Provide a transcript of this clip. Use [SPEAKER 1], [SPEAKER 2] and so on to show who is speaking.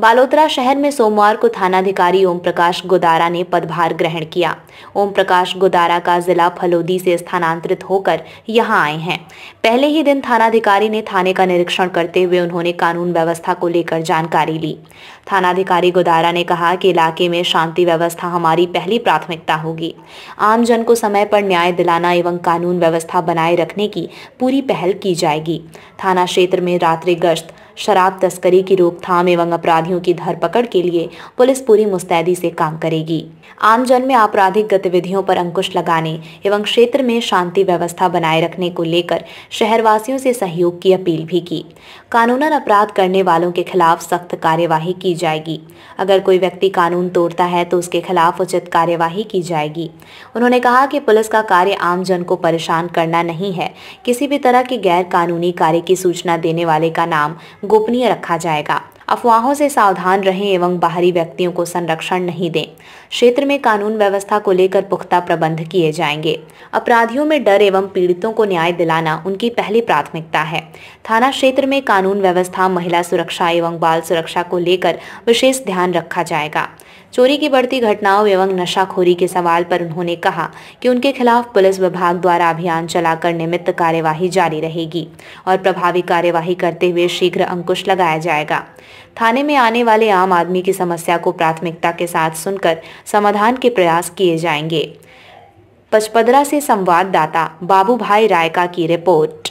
[SPEAKER 1] बालोतरा शहर में सोमवार को थानाधिकारी ओम प्रकाश गोदारा ने पदभार ग्रहण किया ओम प्रकाश गोदारा का जिला फलोदी से स्थानांतरित होकर यहाँ आए हैं पहले ही दिन थानाधिकारी ने थाने का निरीक्षण करते हुए उन्होंने कानून व्यवस्था को लेकर जानकारी ली थानाधिकारी गोदारा ने कहा कि इलाके में शांति व्यवस्था हमारी पहली प्राथमिकता होगी आमजन को समय पर न्याय दिलाना एवं कानून व्यवस्था बनाए रखने की पूरी पहल की जाएगी थाना क्षेत्र में रात्रि गश्त शराब तस्करी की रोकथाम एवं अपराधियों की धरपकड़ के लिए पुलिस पूरी मुस्तैदी से काम करेगी जन में आपराधिक गतिविधियों पर अंकुश लगाने एवं क्षेत्र में शांति व्यवस्था बनाए रखने को लेकर शहरवासियों से सहयोग की अपील भी की कानूनन अपराध करने वालों के खिलाफ सख्त कार्यवाही की जाएगी अगर कोई व्यक्ति कानून तोड़ता है तो उसके खिलाफ उचित कार्यवाही की जाएगी उन्होंने कहा कि पुलिस का कार्य आमजन को परेशान करना नहीं है किसी भी तरह के गैर कानूनी कार्य की सूचना देने वाले का नाम गोपनीय रखा जाएगा अफवाहों से सावधान रहें एवं बाहरी व्यक्तियों को संरक्षण नहीं दें क्षेत्र में कानून व्यवस्था को लेकर पुख्ता प्रबंध किए जाएंगे अपराधियों में डर एवं पीड़ितों को न्याय दिलाना उनकी पहली प्राथमिकता है थाना क्षेत्र में कानून व्यवस्था महिला सुरक्षा एवं बाल सुरक्षा को लेकर विशेष ध्यान रखा जाएगा चोरी की बढ़ती घटनाओं एवं नशाखोरी के सवाल पर उन्होंने कहा कि उनके खिलाफ पुलिस विभाग द्वारा अभियान चलाकर निमित्त कार्यवाही जारी रहेगी और प्रभावी कार्यवाही करते हुए शीघ्र अंकुश लगाया जाएगा थाने में आने वाले आम आदमी की समस्या को प्राथमिकता के साथ सुनकर समाधान के प्रयास किए जाएंगे पचपदरा से संवाददाता बाबू भाई राय का की रिपोर्ट